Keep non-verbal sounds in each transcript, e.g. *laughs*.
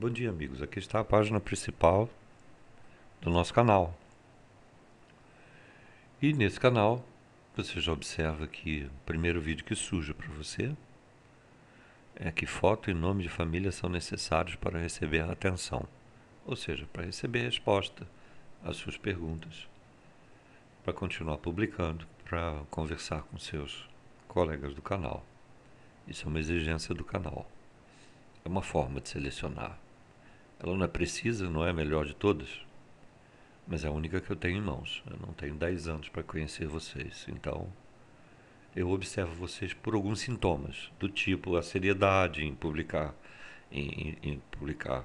Bom dia, amigos. Aqui está a página principal do nosso canal. E nesse canal, você já observa que o primeiro vídeo que surge para você é que foto e nome de família são necessários para receber atenção, ou seja, para receber resposta às suas perguntas, para continuar publicando, para conversar com seus colegas do canal. Isso é uma exigência do canal. É uma forma de selecionar ela não é precisa, não é a melhor de todas, mas é a única que eu tenho em mãos. Eu não tenho 10 anos para conhecer vocês, então eu observo vocês por alguns sintomas, do tipo a seriedade em publicar, em, em, em publicar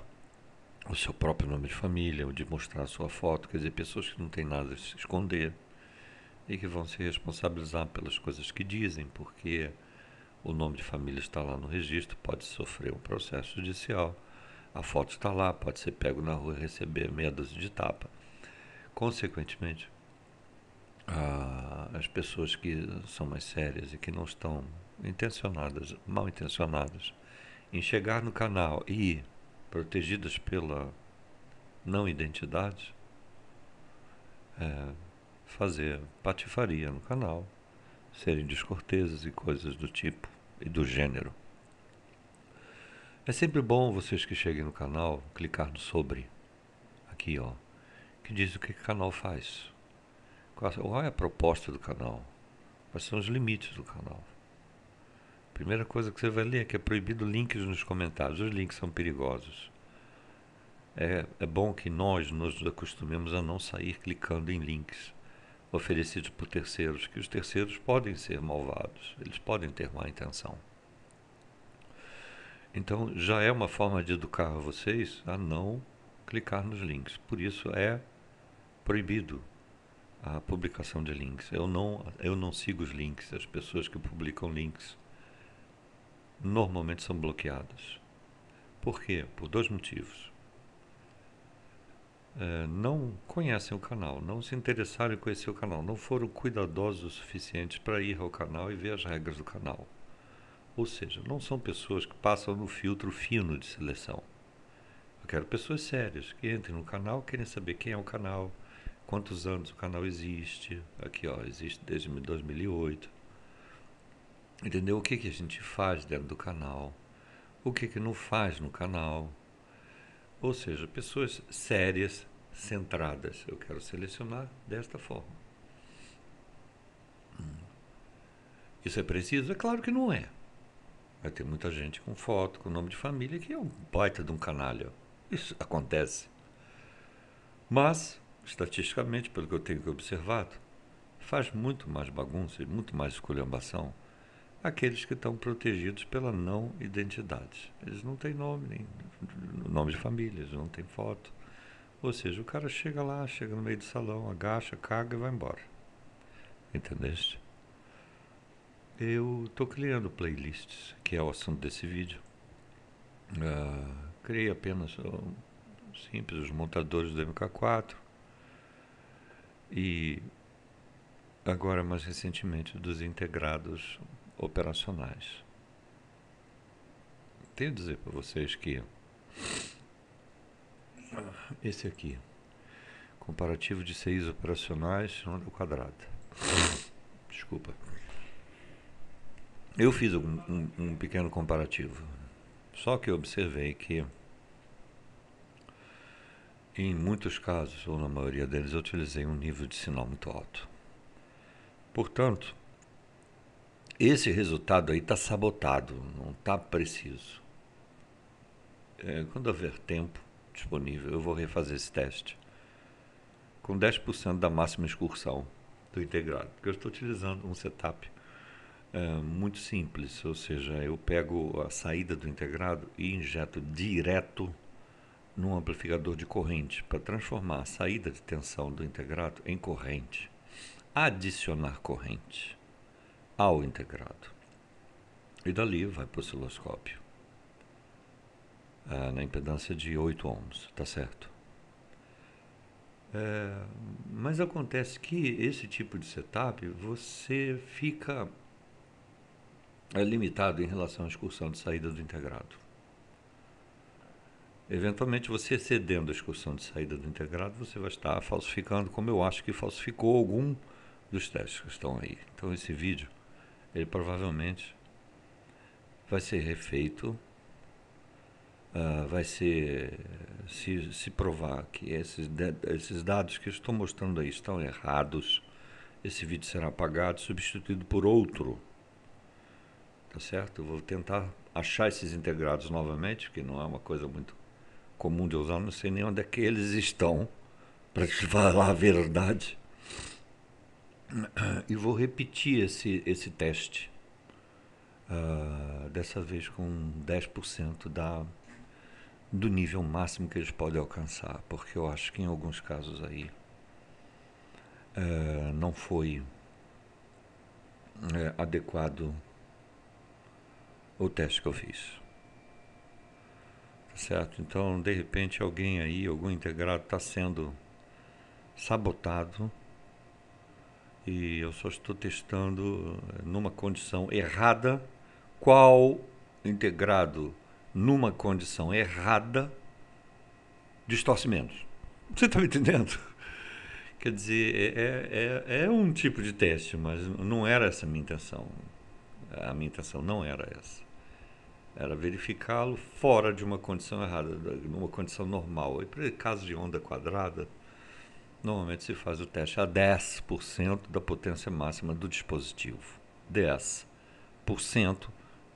o seu próprio nome de família, ou de mostrar a sua foto, quer dizer, pessoas que não têm nada a se esconder e que vão se responsabilizar pelas coisas que dizem, porque o nome de família está lá no registro, pode sofrer um processo judicial. A foto está lá, pode ser pego na rua e receber meia dúzia de tapa. Consequentemente, as pessoas que são mais sérias e que não estão intencionadas, mal intencionadas, em chegar no canal e protegidas pela não identidade, é, fazer patifaria no canal, serem descorteses e coisas do tipo e do gênero. É sempre bom vocês que cheguem no canal clicar no sobre, aqui ó, que diz o que o canal faz, qual é a proposta do canal, quais são os limites do canal. Primeira coisa que você vai ler é que é proibido links nos comentários, os links são perigosos. É, é bom que nós nos acostumemos a não sair clicando em links oferecidos por terceiros, que os terceiros podem ser malvados, eles podem ter má intenção. Então já é uma forma de educar vocês a não clicar nos links. Por isso é proibido a publicação de links. Eu não, eu não sigo os links. As pessoas que publicam links normalmente são bloqueadas. Por quê? Por dois motivos. É, não conhecem o canal, não se interessaram em conhecer o canal, não foram cuidadosos o suficiente para ir ao canal e ver as regras do canal. Ou seja, não são pessoas que passam no filtro fino de seleção. Eu quero pessoas sérias que entrem no canal, querem saber quem é o canal, quantos anos o canal existe. Aqui, ó, existe desde 2008. Entendeu? O que, que a gente faz dentro do canal, o que, que não faz no canal. Ou seja, pessoas sérias, centradas. Eu quero selecionar desta forma. Hum. Isso é preciso? É claro que não é. Vai ter muita gente com foto, com nome de família, que é um baita de um canalha. Isso acontece. Mas, estatisticamente, pelo que eu tenho observado, faz muito mais bagunça e muito mais esculhambação aqueles que estão protegidos pela não identidade. Eles não têm nome, nem nome de família, eles não têm foto. Ou seja, o cara chega lá, chega no meio do salão, agacha, caga e vai embora. Entendeste? Eu estou criando playlists, que é o assunto desse vídeo. Uh, criei apenas um, simples os montadores do MK4 e agora mais recentemente dos integrados operacionais. Tenho a dizer para vocês que esse aqui, comparativo de seis operacionais, o quadrado. Desculpa. Eu fiz um, um, um pequeno comparativo, só que observei que em muitos casos, ou na maioria deles, eu utilizei um nível de sinal muito alto. Portanto, esse resultado aí está sabotado, não está preciso. É, quando houver tempo disponível, eu vou refazer esse teste com 10% da máxima excursão do integrado, porque eu estou utilizando um setup é, muito simples, ou seja, eu pego a saída do integrado e injeto direto num amplificador de corrente para transformar a saída de tensão do integrado em corrente, adicionar corrente ao integrado. E dali vai para o osciloscópio. Ah, na impedância de 8 ohms, tá certo? É, mas acontece que esse tipo de setup você fica é limitado em relação à excursão de saída do integrado. Eventualmente, você excedendo a excursão de saída do integrado, você vai estar falsificando, como eu acho que falsificou algum dos testes que estão aí. Então, esse vídeo, ele provavelmente vai ser refeito, uh, vai ser, se, se provar que esses, esses dados que eu estou mostrando aí estão errados, esse vídeo será apagado e substituído por outro tá certo? Vou tentar achar esses integrados novamente, que não é uma coisa muito comum de usar, não sei nem onde é que eles estão, para te falar a verdade. E vou repetir esse, esse teste, uh, dessa vez com 10% da, do nível máximo que eles podem alcançar, porque eu acho que em alguns casos aí uh, não foi uh, adequado o teste que eu fiz. Tá certo? Então, de repente, alguém aí, algum integrado, está sendo sabotado e eu só estou testando eh, numa condição errada qual integrado numa condição errada distorce menos. Você está me entendendo? Quer dizer, é, é, é, é um tipo de teste, mas não era essa a minha intenção a minha intenção não era essa. Era verificá-lo fora de uma condição errada, numa condição normal. E para caso de onda quadrada, normalmente se faz o teste a 10% da potência máxima do dispositivo. 10%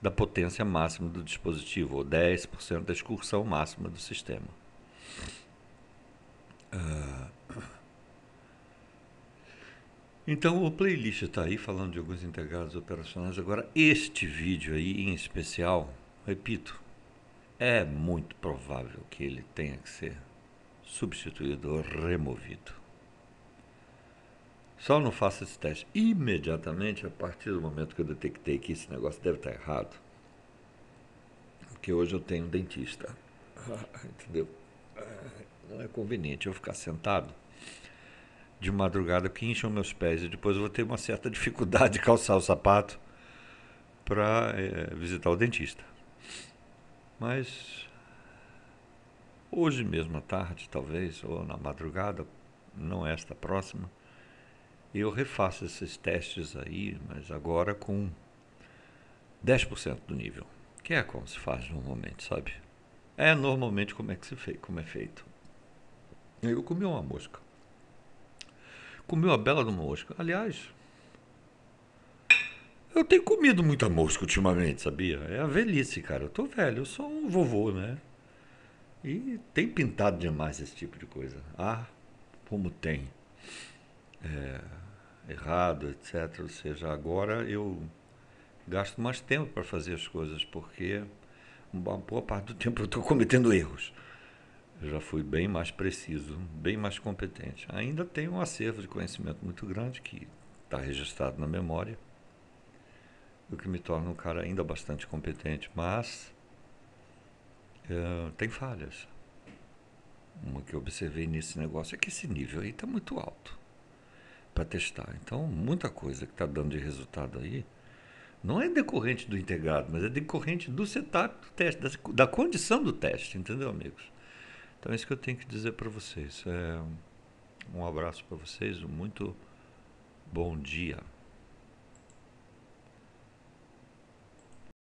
da potência máxima do dispositivo, ou 10% da excursão máxima do sistema. Uh, então o playlist está aí falando de alguns integrados operacionais. Agora, este vídeo aí em especial, repito, é muito provável que ele tenha que ser substituído ou removido. Só não faça esse teste imediatamente a partir do momento que eu detectei que esse negócio deve estar errado. Porque hoje eu tenho um dentista. *laughs* Entendeu? Ah, não é conveniente eu ficar sentado de madrugada que incham meus pés. E depois eu vou ter uma certa *laughs* dificuldade de calçar o sapato para é, eh, visitar o dentista. Mas hoje mesmo à tarde, talvez, ou na madrugada, não esta próxima, eu refaço esses testes aí, mas agora com 10% do nível, que é como se faz normalmente, sabe? É normalmente como é que se fez, como é feito. Eu comi uma mosca comeu a bela de uma mosca. Aliás, eu tenho comido muita mosca ultimamente, sabia? É a velhice, cara. Eu tô velho, eu sou um vovô, né? E tem pintado demais esse tipo de coisa. Ah, como tem. É, errado, etc. Ou seja, agora eu gasto mais tempo para fazer as coisas, porque uma boa parte do tempo eu estou cometendo erros. Eu já fui bem mais preciso, bem mais competente. Ainda tenho um acervo de conhecimento muito grande que está registrado na memória, o que me torna um cara ainda bastante competente, mas é, tem falhas. Uma que eu observei nesse negócio é que esse nível aí está muito alto para testar. Então, muita coisa que está dando de resultado aí não é decorrente do integrado, mas é decorrente do setup do teste, da, da condição do teste, entendeu, amigos? Então é isso que eu tenho que dizer para vocês. É, um abraço para vocês, um muito bom dia.